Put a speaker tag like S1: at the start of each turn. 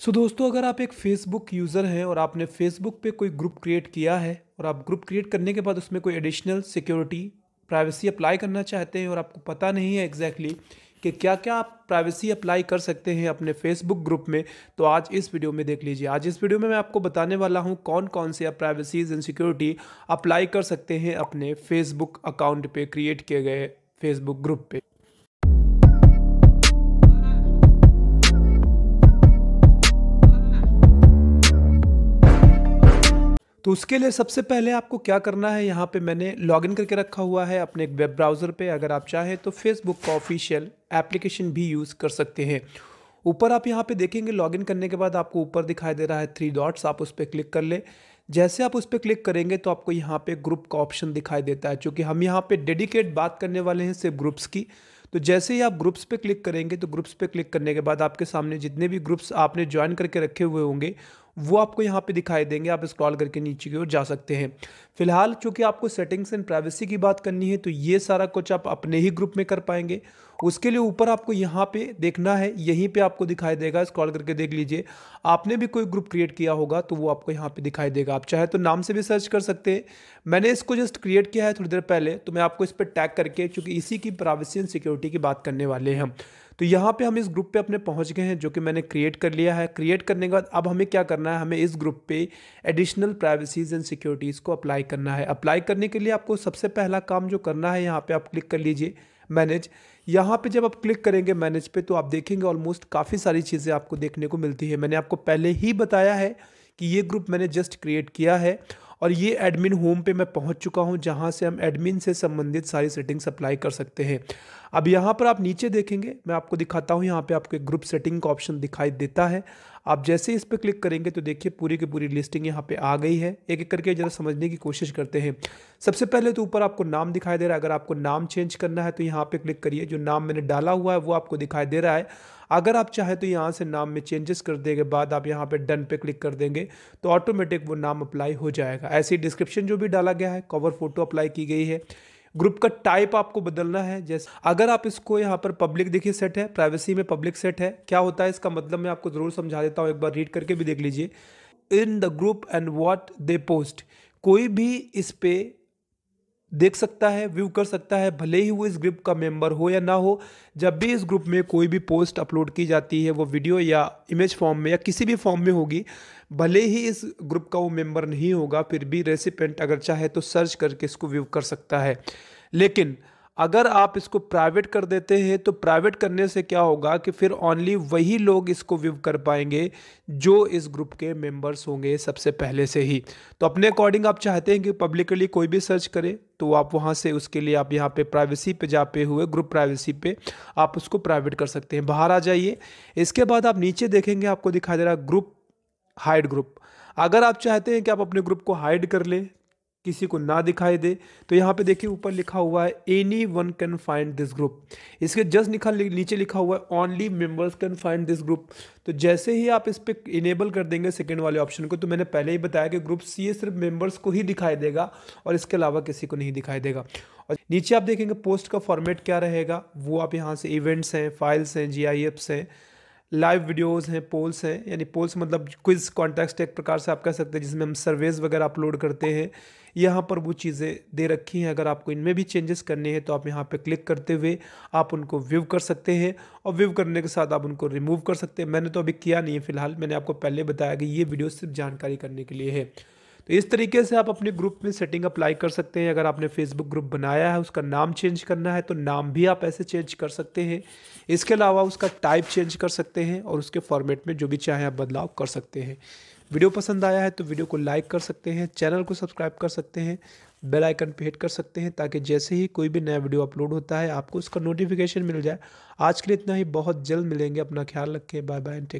S1: सो so दोस्तों अगर आप एक फेसबुक यूज़र हैं और आपने फेसबुक पे कोई ग्रुप क्रिएट किया है और आप ग्रुप क्रिएट करने के बाद उसमें कोई एडिशनल सिक्योरिटी प्राइवेसी अप्लाई करना चाहते हैं और आपको पता नहीं है एग्जैक्टली exactly कि क्या क्या आप प्राइवेसी अप्लाई कर सकते हैं अपने फेसबुक ग्रुप में तो आज इस वीडियो में देख लीजिए आज इस वीडियो में मैं आपको बताने वाला हूँ कौन कौन से आप प्राइवेसीज एंड सिक्योरिटी अप्लाई कर सकते हैं अपने फेसबुक अकाउंट पे क्रिएट किए गए फेसबुक ग्रुप पे तो उसके लिए सबसे पहले आपको क्या करना है यहाँ पे मैंने लॉगिन करके रखा हुआ है अपने एक वेब ब्राउज़र पे अगर आप चाहें तो फेसबुक का ऑफिशियल एप्लीकेशन भी यूज़ कर सकते हैं ऊपर आप यहाँ पे देखेंगे लॉगिन करने के बाद आपको ऊपर दिखाई दे रहा है थ्री डॉट्स आप उस पर क्लिक कर ले जैसे आप उस पर क्लिक करेंगे तो आपको यहाँ पे ग्रुप का ऑप्शन दिखाई देता है चूँकि हम यहाँ पे डेडिकेट बात करने वाले हैं सिर्फ ग्रुप्स की तो जैसे ही आप ग्रुप्स पे क्लिक करेंगे तो ग्रुप्स पे क्लिक करने के बाद आपके सामने जितने भी ग्रुप्स आपने ज्वाइन करके रखे हुए होंगे वो आपको यहाँ पे दिखाई देंगे आप स्क्रॉल करके नीचे की ओर जा सकते हैं फिलहाल चूंकि आपको सेटिंग्स एंड प्राइवेसी की बात करनी है तो ये सारा कुछ आप अपने ही ग्रुप में कर पाएंगे उसके लिए ऊपर आपको यहाँ पे देखना है यहीं पे आपको दिखाई देगा स्क्रॉल करके देख लीजिए आपने भी कोई ग्रुप क्रिएट किया होगा तो वो आपको यहाँ पे दिखाई देगा आप चाहे तो नाम से भी सर्च कर सकते हैं मैंने इसको जस्ट क्रिएट किया है थोड़ी देर पहले तो मैं आपको इस पर टैग करके चूँकि इसी की प्राइवेसी एंड सिक्योरिटी की बात करने वाले हैं तो यहाँ पे हम इस ग्रुप पे अपने पहुँच गए हैं जो कि मैंने क्रिएट कर लिया है क्रिएट करने के बाद अब हमें क्या करना है हमें इस ग्रुप पे एडिशनल प्राइवेसीज एंड सिक्योरिटीज़ को अप्लाई करना है अप्लाई करने के लिए आपको सबसे पहला काम जो करना है यहाँ पे आप क्लिक कर लीजिए मैनेज यहाँ पे जब आप क्लिक करेंगे मैनेज पे तो आप देखेंगे ऑलमोस्ट काफ़ी सारी चीज़ें आपको देखने को मिलती है मैंने आपको पहले ही बताया है कि ये ग्रुप मैंने जस्ट क्रिएट किया है और ये एडमिन होम पे मैं पहुंच चुका हूं जहां से हम एडमिन से संबंधित सारी सेटिंग्स अप्लाई कर सकते हैं अब यहाँ पर आप नीचे देखेंगे मैं आपको दिखाता हूँ यहाँ पे आपको एक ग्रुप सेटिंग का ऑप्शन दिखाई देता है आप जैसे इस पर क्लिक करेंगे तो देखिए पूरी की पूरी लिस्टिंग यहाँ पे आ गई है एक एक करके ज़रा समझने की कोशिश करते हैं सबसे पहले तो ऊपर आपको नाम दिखाई दे रहा है अगर आपको नाम चेंज करना है तो यहाँ पे क्लिक करिए जो नाम मैंने डाला हुआ है वो आपको दिखाई दे रहा है अगर आप चाहे तो यहाँ से नाम में चेंजेस कर देंगे बाद आप यहाँ पे डन पे क्लिक कर देंगे तो ऑटोमेटिक वो नाम अप्लाई हो जाएगा ऐसी डिस्क्रिप्शन जो भी डाला गया है कवर फोटो अप्लाई की गई है ग्रुप का टाइप आपको बदलना है जैसे अगर आप इसको यहाँ पर पब्लिक देखिए सेट है प्राइवेसी में पब्लिक सेट है क्या होता है इसका मतलब मैं आपको ज़रूर समझा देता हूँ एक बार रीड करके भी देख लीजिए in the group and what they post कोई भी इस पे देख सकता है व्यू कर सकता है भले ही वो इस ग्रुप का मेंबर हो या ना हो जब भी इस ग्रुप में कोई भी पोस्ट अपलोड की जाती है वो वीडियो या इमेज फॉर्म में या किसी भी फॉर्म में होगी भले ही इस ग्रुप का वो मेंबर नहीं होगा फिर भी रेसिपेंट अगर चाहे तो सर्च करके इसको व्यू कर सकता है लेकिन अगर आप इसको प्राइवेट कर देते हैं तो प्राइवेट करने से क्या होगा कि फिर ओनली वही लोग इसको व्यू कर पाएंगे जो इस ग्रुप के मेंबर्स होंगे सबसे पहले से ही तो अपने अकॉर्डिंग आप चाहते हैं कि पब्लिकली कोई भी सर्च करे तो आप वहाँ से उसके लिए आप यहाँ पे प्राइवेसी पे जाते हुए ग्रुप प्राइवेसी पे आप उसको प्राइवेट कर सकते हैं बाहर आ जाइए इसके बाद आप नीचे देखेंगे आपको दिखाई दे रहा ग्रुप हाइड ग्रुप अगर आप चाहते हैं कि आप अपने ग्रुप को हाइड कर लें किसी को ना दिखाई दे तो यहाँ पे देखिए ऊपर लिखा हुआ है anyone can find this group इसके जस्ट लिखा नीचे लिखा हुआ है only members can find this group तो जैसे ही आप इस पर इनेबल कर देंगे सेकेंड वाले ऑप्शन को तो मैंने पहले ही बताया कि ग्रुप सी ए सिर्फ मेंबर्स को ही दिखाई देगा और इसके अलावा किसी को नहीं दिखाई देगा और नीचे आप देखेंगे पोस्ट का फॉर्मेट क्या रहेगा वो आप यहाँ से इवेंट्स हैं फाइल्स हैं जी हैं लाइव वीडियोस हैं पोल्स हैं यानी पोल्स मतलब क्विज कॉन्टेक्स्ट एक प्रकार से आप कह सकते हैं जिसमें हम सर्वेज वगैरह अपलोड करते हैं यहाँ पर वो चीज़ें दे रखी हैं अगर आपको इनमें भी चेंजेस करने हैं तो आप यहाँ पे क्लिक करते हुए आप उनको व्यू कर सकते हैं और व्यू करने के साथ आप उनको रिमूव कर सकते हैं मैंने तो अभी किया नहीं है फिलहाल मैंने आपको पहले बताया कि ये वीडियो सिर्फ जानकारी करने के लिए है तो इस तरीके से आप अपने ग्रुप में सेटिंग अप्लाई कर सकते हैं अगर आपने फेसबुक ग्रुप बनाया है उसका नाम चेंज करना है तो नाम भी आप ऐसे चेंज कर सकते हैं इसके अलावा उसका टाइप चेंज कर सकते हैं और उसके फॉर्मेट में जो भी चाहे आप बदलाव कर सकते हैं वीडियो पसंद आया है तो वीडियो को लाइक कर सकते हैं चैनल को सब्सक्राइब कर सकते हैं बेल आइकन पे हिट कर सकते हैं ताकि जैसे ही कोई भी नया वीडियो अपलोड होता है आपको उसका नोटिफिकेशन मिल जाए आज के लिए इतना ही बहुत जल्द मिलेंगे अपना ख्याल रखें बाय बाय एंड टेक